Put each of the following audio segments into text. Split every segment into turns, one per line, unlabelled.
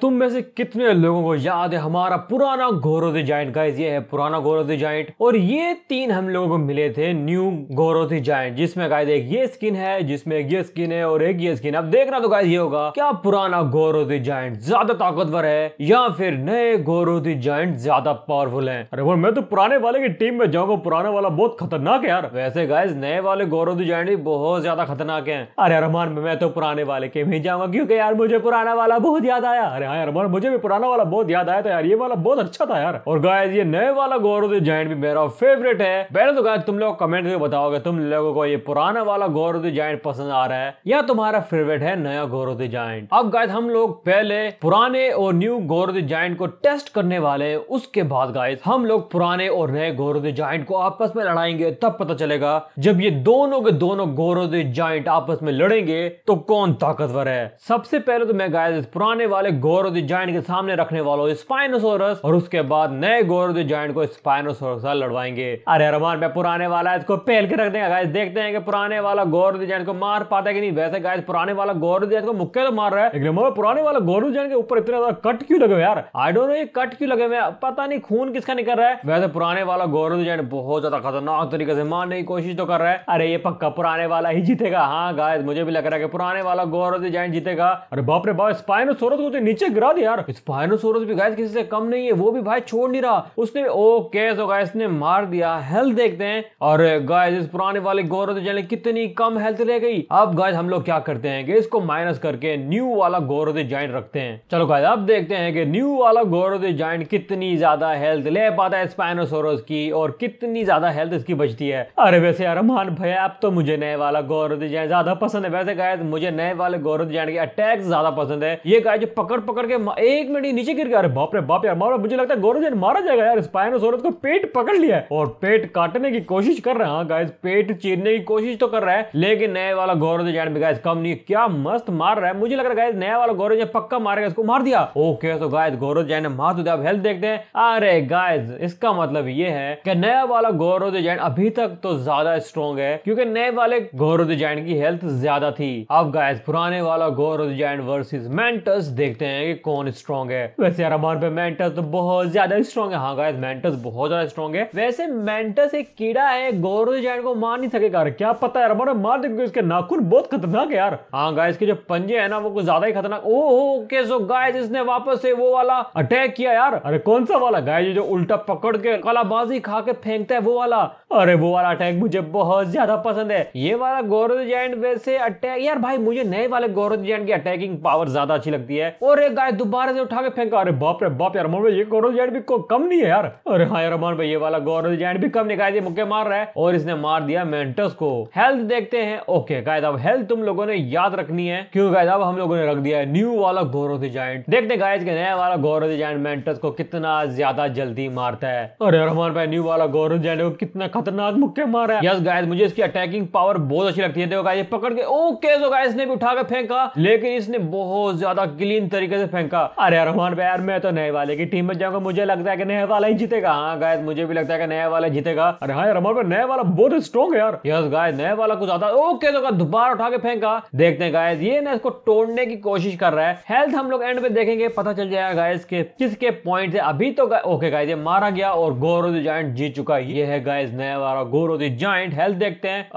तुम में से कितने लोगों को याद है हमारा पुराना गोरोधी जाइंट गाइज ये है पुराना गोरो जाइंट और ये तीन हम लोगों को मिले थे न्यू गोरो जाइंट जिसमें गाइज एक ये स्किन है जिसमें एक ये स्किन है और एक ये स्किन अब देखना तो गाय ये होगा क्या पुराना गोरो जाइंट ज्यादा ताकतवर है या फिर नए गोरो जाइंट ज्यादा पावरफुल है अरे वो मैं तो पुराने वाले की टीम में जाऊंगा पुराना वाला बहुत खतरनाक है यार वैसे गायस नए वाले गोरोधी जाइंट भी बहुत ज्यादा खतरनाक है अरे रमान मैं तो पुराने वाले के भी जाऊंगा क्योंकि यार मुझे पुराना वाला बहुत याद आया अरे हाँ यार मगर मतलब मुझे भी पुराना वाला बहुत याद आया था यार ये वाला बहुत अच्छा था यार और गायज ये नए वाला गौरव द जाइंट भी मेरा फेवरेट है पहले तो गाय तुम लोग कमेंट में बताओगे तुम लोगों को ये पुराना वाला गौरव द जाइंट पसंद आ रहा है या तुम्हारा फेवरेट है नया गौरव द जाइंट अब गाय हम लोग पहले पुराने और न्यू गौरव द जाइंट को टेस्ट करने वाले हैं उसके बाद गाय हम लोग पुराने और नए गौरव द जाइंट को आपस में लड़ाएंगे तब पता चलेगा जब ये दोनों के दोनों गौरव द जाइंट आपस में लड़ेंगे तो कौन ताकतवर है सबसे पहले तो मैं गाय पुराने वाले गौरव गोरोदी जॉइंट के सामने रखने वालों स्पाइनोसोरस और उसके बाद नए गोरोदी जॉइंट को स्पाइनोसोरस लड़वाएंगे अरे अरमान में पुराने वाला इसको पहल के रख देगा देखते हैं कि पुराने वाला गोरोदी जॉइंट को मार पाता है कि नहीं वैसे गाइस पुराने वाला गोरोदी जॉइंट को मुक्के तो मार रहा है लेकिन पुराने वाला गोरोदी जॉइंट के ऊपर इतना ज्यादा कट क्यों लगे यार आई डोंट नो ये कट क्यों लगे हुए पता नहीं खून किसका निकल रहा है वैसे पुराने वाला गोरोदी जॉइंट बहुत ज्यादा खतरनाक तरीके से मारने की कोशिश तो कर रहा है अरे ये पक्का पुराने वाला ही जीतेगा हाँ गाइस मुझे भी लग रहा है कि पुराने वाला गोरोदी जॉइंट जीतेगा अरे बाप रे बाप स्पाइनोसोरस को तो नीचे गिरा दिया यार स्पाइनोसोरस भी गाइस किसी से कम नहीं है वो भी भाई छोड़ नहीं रहा उसने ओके सो गाइस ने मार दिया हेल्थ देखते हैं और गाइस इस पुराने वाले गोरो तो जाने कितनी कम हेल्थ रह गई अब गाइस हम लोग क्या करते हैं कि इसको माइनस करके न्यू वाला गौरव जॉइंट रखते हैं चलो गाइस अब देखते हैं कि न्यू वाला गौरव जॉइंट कितनी ज्यादा हेल्थ ले पाता है स्पाइनोसोरस की और कितनी ज्यादा हेल्थ इसकी बचती है अरे वैसे यार मान भैया अब तो मुझे नए वाला गौरव जॉइंट ज्यादा पसंद है वैसे गाय मुझे नए वाले गौरव जॉइंट के अटैक ज्यादा पसंद है ये गाय जो पकड़ करके एक मिनट नीचे गिर गया अरे बाप रे बाप यार मारो मुझे लगता है गोरोजेन मारा जाएगा यार स्पाइनोसोरस को पेट पकड़ लिया है और पेट काटने की कोशिश कर रहा है गाइस हाँ, पेट चीरने की कोशिश तो कर रहा है लेकिन नए वाला गोरोजेन भी गाइस कम नहीं क्या मस्त मार रहा है मुझे लग रहा है गाइस नया वाला गोरोजेन पक्का मारेगा इसको मार दिया ओके तो गाइस गोरोजेन ने मार दिया अब हेल्थ देखते हैं अरे गाइस इसका मतलब ये है कि नया वाला गोरोजेन अभी तक तो ज्यादा स्ट्रॉन्ग है क्योंकि नए वाले गोरोजेन की हेल्थ ज्यादा थी अब गाइस पुराने वाला गोरोजेन वर्सेस मेंटस देखते हैं हैं कि कौन स्ट्रॉन्ग है वैसे यार हमारे पे मेंटस तो बहुत ज्यादा स्ट्रॉन्ग है हाँ गाइस मेंटस बहुत ज्यादा स्ट्रॉन्ग है वैसे मेंटस एक कीड़ा है गौरव जैन को मार नहीं सकेगा क्या पता है हमारा मार देंगे इसके नाखून बहुत खतरनाक है यार हाँ गाय इसके जो पंजे है ना वो कुछ ज्यादा ही खतरनाक ओ ओके सो गाय इसने वापस से वो वाला अटैक किया यार अरे कौन सा वाला गाय जो उल्टा पकड़ के कलाबाजी खा के फेंकता है वो वाला अरे वो वाला अटैक मुझे बहुत ज्यादा पसंद है ये वाला गौरव जैन वैसे अटैक यार भाई मुझे नए वाले गौरव जैन की अटैकिंग पावर ज्यादा अच्छी लगती है और गाय दोबारा से उठा के फेंका अरे बाप रे बाप यार अमन भाई ये गोरल जैन भी को कम नहीं है यार अरे हाँ यार अमन भाई ये वाला गोरल जैन भी कम नहीं गाय मुक्के मार रहा है और इसने मार दिया मेंटस को हेल्थ देखते हैं ओके गाय साहब हेल्थ तुम लोगों ने याद रखनी है क्यों गाय साहब हम लोगों ने रख दिया है न्यू वाला गोरो द जॉइंट देखते गाय के नया वाला गोरो द जॉइंट मेंटस को कितना ज्यादा जल्दी मारता है अरे रहमान भाई न्यू वाला गोरो जैन को कितना खतरनाक मुक्के मार रहा है यस गाइस मुझे इसकी अटैकिंग पावर बहुत अच्छी लगती है देखो गाय पकड़ के ओके सो गाय इसने भी उठा के फेंका लेकिन इसने बहुत ज्यादा क्लीन तरीके से फेंका अरे रोहन भाई यार मैं तो नए वाले की टीम में जाऊंगा मुझे लगता है कि नए वाला ही जीतेगा हाँ गाय मुझे भी लगता है कि नए वाला जीतेगा अरे हाँ रोहन भाई नया वाला बहुत स्ट्रॉन्ग है यार यस गाय नया वाला कुछ आता ओके तो दोबारा उठा के फेंका देखते हैं गाय ये ना इसको तोड़ने की कोशिश कर रहा है हेल्थ हम लोग एंड पे देखेंगे पता चल जाएगा गायस के किसके पॉइंट है अभी तो ओके गाय ये मारा गया और गोरो जॉइंट जीत चुका है ये है गाइस नया वाला गोरो जॉइंट हेल्थ देखते हैं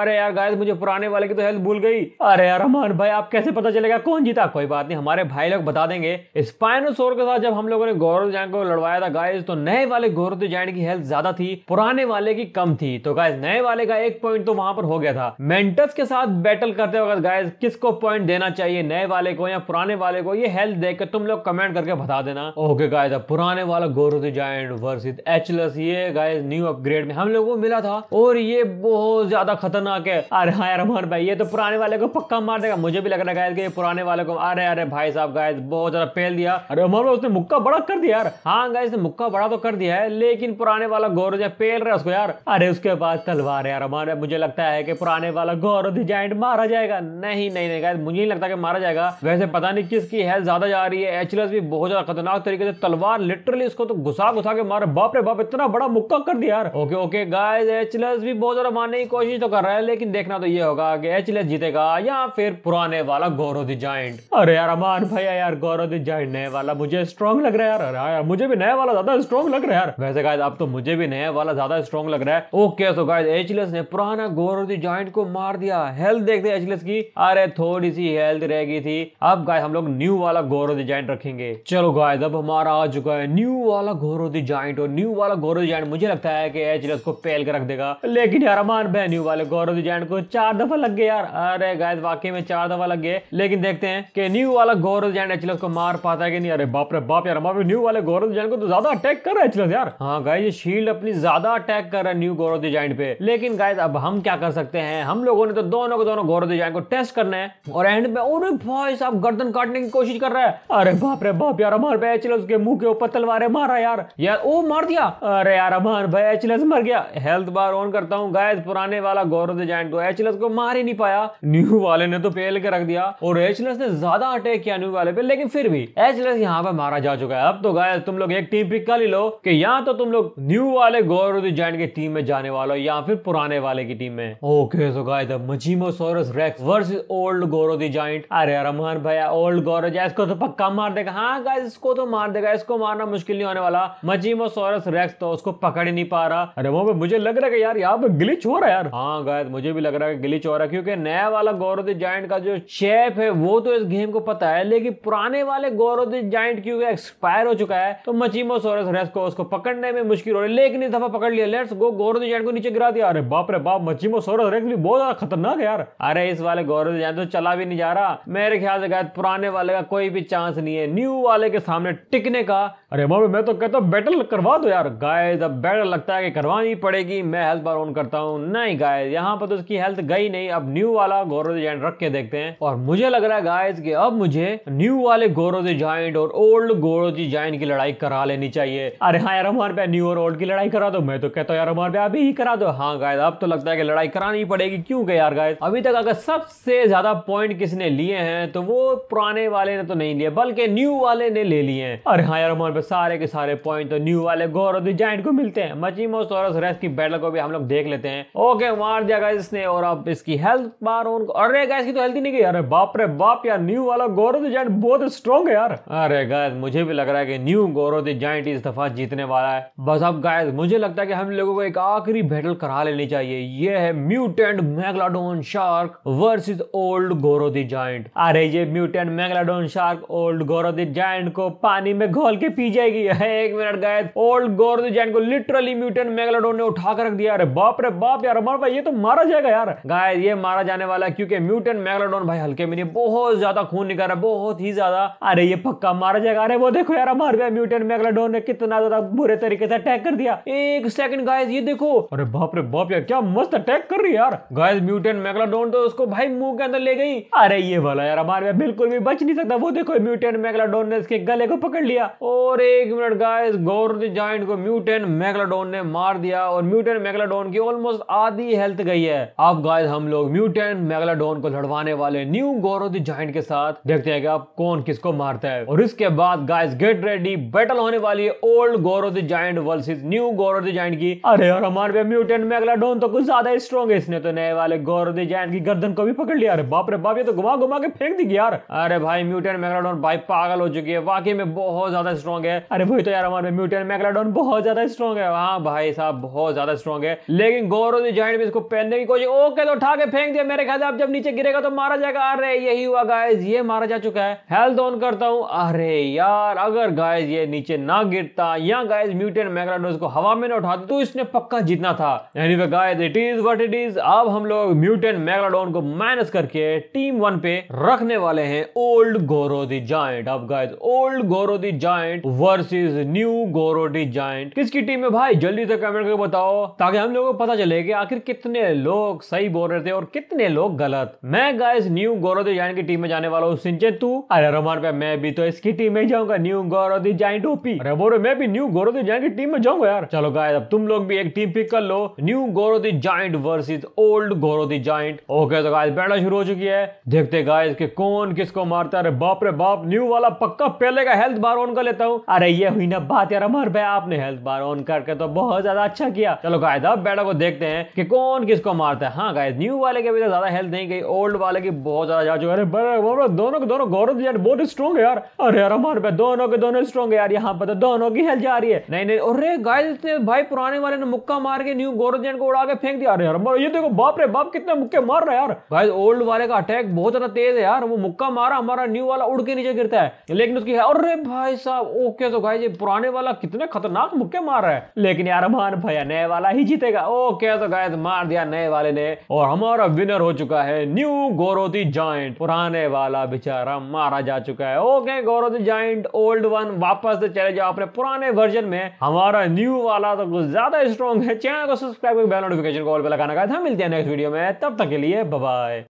अरे यार गाइस मुझे पुराने वाले की तो हेल्थ भूल गई अरे यार रहमान भाई आप कैसे पता चलेगा कौन जीता कोई बात नहीं हमारे भाई बेशक बता देंगे स्पाइनोसोर के साथ जब हम लोगों ने गौरव जैन को लड़वाया था गाइज तो नए वाले गौरव जैन की हेल्थ ज्यादा थी पुराने वाले की कम थी तो गाइज नए वाले का एक पॉइंट तो वहां पर हो गया था मेंटस के साथ बैटल करते वक्त गाइज किसको पॉइंट देना चाहिए नए वाले को या पुराने वाले को ये हेल्थ देख तुम लोग कमेंट करके बता देना ओके गाय अब पुराने वाला गौरव जैन वर्सिस एचलस ये गाइज न्यू अपग्रेड में हम लोग को मिला था और ये बहुत ज्यादा खतरनाक है अरे हाँ यार भाई ये तो पुराने वाले को पक्का मार देगा मुझे भी लग रहा है कि ये पुराने वाले को अरे अरे भाई साहब गाय गाइस बहुत ज्यादा पेल दिया अरे अमर उसने मुक्का बड़ा कर दिया यार हाँ गाइस ने मुक्का बड़ा तो कर दिया है लेकिन पुराने वाला गौरव जो पेल रहा है उसको यार अरे उसके बाद तलवार है यार हमारे मुझे लगता है कि पुराने वाला गौरव दी जाइंट मारा जाएगा नहीं नहीं नहीं गाइस मुझे नहीं लगता कि मारा जाएगा वैसे पता नहीं किसकी हेल्थ ज्यादा जा रही है एचलस भी बहुत ज्यादा खतरनाक तरीके से तलवार लिटरली उसको तो घुसा घुसा के मारा बाप रे बाप इतना बड़ा मुक्का कर दिया यार ओके ओके गाइस एचलस भी बहुत ज्यादा मारने की कोशिश तो कर रहा है लेकिन देखना तो ये होगा कि एचलस जीतेगा या फिर पुराने वाला गौरव दी जाइंट अरे यार अमान भाई यार गौरव जाहिर नया वाला मुझे स्ट्रॉन्ग लग रहा है यार हाँ यार मुझे भी नया वाला ज्यादा स्ट्रॉन्ग लग रहा है यार वैसे गाइज अब तो मुझे भी नया वाला ज्यादा स्ट्रॉन्ग लग रहा है ओके सो गाइज एचलेस ने पुराना गौरव जॉइंट को मार दिया हेल्थ देखते एचलेस की अरे थोड़ी सी हेल्थ रह गई थी अब गाय हम लोग न्यू वाला गौरव जॉइंट रखेंगे चलो गाय अब हमारा आ चुका है न्यू वाला गौरव जॉइंट और न्यू वाला गौरव जॉइंट मुझे लगता है की एचलेस को पहल कर रख देगा लेकिन यार अमान बह न्यू वाले गौरव जॉइंट को चार दफा लग गए यार अरे गाय वाकई में चार दफा लग गए लेकिन देखते हैं कि न्यू वाला गौरव जॉइंट एंड एचलस को मार पाता है कि नहीं अरे बाप रे बाप यार हमारे न्यू वाले गौरव जैन को तो ज्यादा हाँ अटैक कर रहा है एचलस यार हाँ गाय ये शील्ड अपनी ज्यादा अटैक कर रहा है न्यू गौरव डिजाइन पे लेकिन गाइज अब हम क्या कर सकते हैं हम लोगों ने तो दोनों को दोनों गौरव डिजाइन को टेस्ट करना है और एंड पे और भाई साहब गर्दन काटने की कोशिश कर रहा है अरे बाप रे बाप यार अमर भाई एचलस के मुंह के ऊपर तलवार मारा यार यार ओ मार दिया अरे यार अमर भाई एचलस मर गया हेल्थ बार ऑन करता हूँ गाय पुराने वाला गौरव डिजाइन को एचलस को मार ही नहीं पाया न्यू वाले ने तो फेल के रख दिया और एचलस ने ज्यादा अटैक किया न्यू वाले पे लेकिन फिर भी एजलेस यहाँ पे मारा जा चुका है अब तो गाय तुम लोग एक टीम पिक कर ही लो कि या तो तुम लोग न्यू वाले गौरव जैन की टीम में जाने वाले हो या फिर पुराने वाले की टीम में ओके सो गाय अब मजीमोसोरस रेक्स वर्स ओल्ड गौरव जॉइंट अरे रमहर भैया ओल्ड गौरव गोरो इसको तो पक्का मार देगा हाँ गाय इसको तो मार देगा इसको मारना मुश्किल नहीं होने वाला मजीमोसोरस रेक्स तो उसको पकड़ ही नहीं पा रहा अरे वो मुझे लग रहा है यार यहाँ पे ग्लिच हो रहा है यार हाँ गाय मुझे भी लग रहा है ग्लिच हो रहा है क्योंकि नया वाला गौरव जॉइंट का जो शेप है वो तो इस गेम को पता है लेकिन पुराने वाले गौरोदित जाइंट क्योंकि एक्सपायर हो चुका है तो मचीमोसोरस रेस को उसको पकड़ने में मुश्किल हो रही है लेकिन इस दफा पकड़ लिया लेट्स गो गौरोदित जाइंट को नीचे गिरा दिया अरे बाप रे बाप मचीमोसोरस रेस भी बहुत ज्यादा खतरनाक है यार अरे इस वाले गौरोदित जाइंट तो चला भी नहीं जा रहा मेरे ख्याल से पुराने वाले का कोई भी चांस नहीं है न्यू वाले के सामने टिकने का अरे मोहम्मद मैं तो कहता हूँ बैटल करवा दो यार गाय अब बैटल लगता है कि करवानी पड़ेगी मैं हेल्थ बार ऑन करता हूँ नहीं गाय यहाँ पर तो उसकी हेल्थ गई नहीं अब न्यू वाला गोरोज जॉइंट रख के देखते हैं और मुझे लग रहा है गायज कि अब मुझे न्यू वाले गोरोज जॉइंट और ओल्ड गोरोज जॉइंट की लड़ाई करा लेनी चाहिए अरे हाँ यार हमारे पे न्यू और ओल्ड की लड़ाई करा दो मैं तो कहता हूँ यार हमारे पास अभी ही करा दो हाँ गाय अब तो लगता है कि लड़ाई करानी पड़ेगी क्यों यार गाय अभी तक अगर सबसे ज्यादा पॉइंट किसने लिए हैं तो वो पुराने वाले ने तो नहीं लिए बल्कि न्यू वाले ने ले लिए हैं अरे हाँ यार हमारे पे सारे के सारे पॉइंट तो न्यू वाले गोर और जाइंट को मिलते हैं मचीमोसोरस रेस की बैटल को भी हम लोग देख लेते हैं ओके मार दिया गया इसने और अब इसकी हेल्थ बार उनको अरे गाय इसकी तो हेल्थ ही नहीं गई अरे बाप रे बाप यार न्यू वाला गोरो द जाइंट बहुत स्ट्रॉन्ग है यार अरे गाय मुझे भी लग रहा है कि न्यू गोरो द जाइंट इस दफा जीतने वाला है बस अब गाय मुझे लगता है कि हम लोगों को एक आखिरी बैटल करा लेनी चाहिए ये है mutant megalodon shark versus old गोरो जाइंट अरे ये म्यूटेंट मैगलाडोन शार्क ओल्ड गोरो जाइंट को पानी में घोल के पी पी जाएगी एक मिनट गाय ओल्ड गोर्द जैन को लिटरली म्यूटेंट मेगालोडोन ने उठा कर रख दिया अरे बाप रे बाप यार अमर भाई ये तो मारा जाएगा यार गाय ये मारा जाने वाला है क्योंकि म्यूटेंट मेगालोडोन भाई हल्के में नहीं बहुत ज्यादा खून निकाल रहा है बहुत ही ज्यादा अरे ये पक्का मारा जाएगा अरे वो देखो यार अमर भाई म्यूटेंट मेगालोडोन ने कितना ज्यादा बुरे तरीके से अटैक कर दिया एक सेकंड गाय ये देखो अरे बाप रे बाप यार क्या मस्त अटैक कर रही यार गाय म्यूटेंट मेगालोडोन तो उसको भाई मुंह के अंदर ले गई अरे ये वाला यार अमर भाई बिल्कुल भी बच नहीं सकता वो देखो म्यूटेंट मेगालोडोन ने इसके गले को पकड़ लिया और और एक मिनट गाइस गौर द जाइंट को म्यूटेन मैगलाडोन ने मार दिया और म्यूटेन मैगलाडोन की ऑलमोस्ट आधी हेल्थ गई है अब गाइस हम लोग म्यूटेन मैगलाडोन को लड़वाने वाले न्यू गौरव द जाइंट के साथ देखते हैं कि अब कौन किसको मारता है और इसके बाद गाइस गेट रेडी बैटल होने वाली है ओल्ड गौरव द जाइंट वर्सेस न्यू गौरव द जाइंट की अरे यार हमारे पे म्यूटेन मैगलाडोन तो कुछ ज्यादा स्ट्रॉन्ग है इसने तो नए वाले गौरव द जाइंट की गर्दन को भी पकड़ लिया अरे बाप रे बाप ये तो घुमा घुमा के फेंक दी यार अरे भाई म्यूटेन मैगलाडोन भाई पागल हो चुकी है वाकई में बहुत ज्यादा स्ट्रॉन्ग स्ट्रॉन्ग है अरे वही तो यार हमारे म्यूटेन मैकलाडोन बहुत ज्यादा स्ट्रॉन्ग है हाँ भाई साहब बहुत ज्यादा स्ट्रॉन्ग है लेकिन गौरव जॉइंट भी इसको पहनने की कोशिश ओके तो उठा के फेंक दिया मेरे ख्याल से आप जब नीचे गिरेगा तो मारा जाएगा अरे यही हुआ गाइज ये मारा जा चुका है हेल्थ ऑन करता हूँ अरे यार अगर गाइज ये नीचे ना गिरता या गाइज म्यूटेन मैकलाडोन को हवा में ना उठा तो इसने पक्का जीतना था anyway, guys, it is what it is. अब हम लोग म्यूटेंट मैगलाडोन को माइनस करके टीम वन पे रखने वाले हैं ओल्ड गोरो दी जाइंट अब गाइस ओल्ड गोरो दी जाइंट वर्सेस न्यू गोरोडी जाइंट किसकी टीम है भाई जल्दी से कमेंट करके बताओ ताकि हम लोगों को पता चले कि आखिर कितने लोग सही बोल रहे थे और कितने लोग गलत मैं गाइस न्यू गोरोडी जाइंट की टीम में जाने वाला हूँ तू अरे रोमान पे मैं भी तो इसकी टीम में जाऊंगा न्यू गोरोदी जाइंट ओपी अरे बोरे मैं भी न्यू गोरोदी जाइंट की टीम में जाऊंगा यार चलो गाय अब तुम लोग भी एक टीम पिक कर लो न्यू गोरोदी जाइंट वर्सेज ओल्ड गोरोदी जाइंट ओके तो गाय बैठना शुरू हो चुकी है देखते गाय कौन किसको मारता है बाप रे बाप न्यू वाला पक्का पहले का हेल्थ बार ऑन कर लेता हूँ अरे ये हुई ना बात यार अमर भाई आपने हेल्थ बार ऑन करके तो बहुत ज्यादा अच्छा किया चलो गाय अब बेटा को देखते हैं कि कौन किसको मारता है हाँ गाय न्यू वाले के अभी तो ज्यादा हेल्थ नहीं गई ओल्ड वाले की बहुत ज्यादा जा चुके अरे दोनों के दोनों गौरव यार बहुत स्ट्रॉन्ग है यार अरे यार अमर भाई दोनों के दोनों स्ट्रॉन्ग है यार यहाँ पर तो दोनों की हेल्थ जा रही है नहीं नहीं अरे गाय भाई पुराने वाले ने मुक्का मार के न्यू गौरव को उड़ा के फेंक दिया अरे यार ये देखो बाप रे बाप कितने मुक्के मार रहे यार गाय ओल्ड वाले का अटैक बहुत ज्यादा तेज है यार वो मुक्का मारा हमारा न्यू वाला उड़ के नीचे गिरता है लेकिन उसकी अरे भाई साहब ओ मुक्के तो गाइज ये पुराने वाला कितने खतरनाक मुक्के मार रहा है लेकिन यार मान भैया नए वाला ही जीतेगा ओके तो गाइज मार दिया नए वाले ने और हमारा विनर हो चुका है न्यू गोरोती जॉइंट पुराने वाला बेचारा मारा जा चुका है ओके गोरोती जॉइंट ओल्ड वन वापस से चले जाओ अपने पुराने वर्जन में हमारा न्यू वाला तो कुछ ज्यादा स्ट्रॉन्ग है चैनल को सब्सक्राइब करके बेल नोटिफिकेशन को ऑल पे लगाना गाइस मिलते हैं नेक्स्ट वीडियो में तब तक के लिए बाय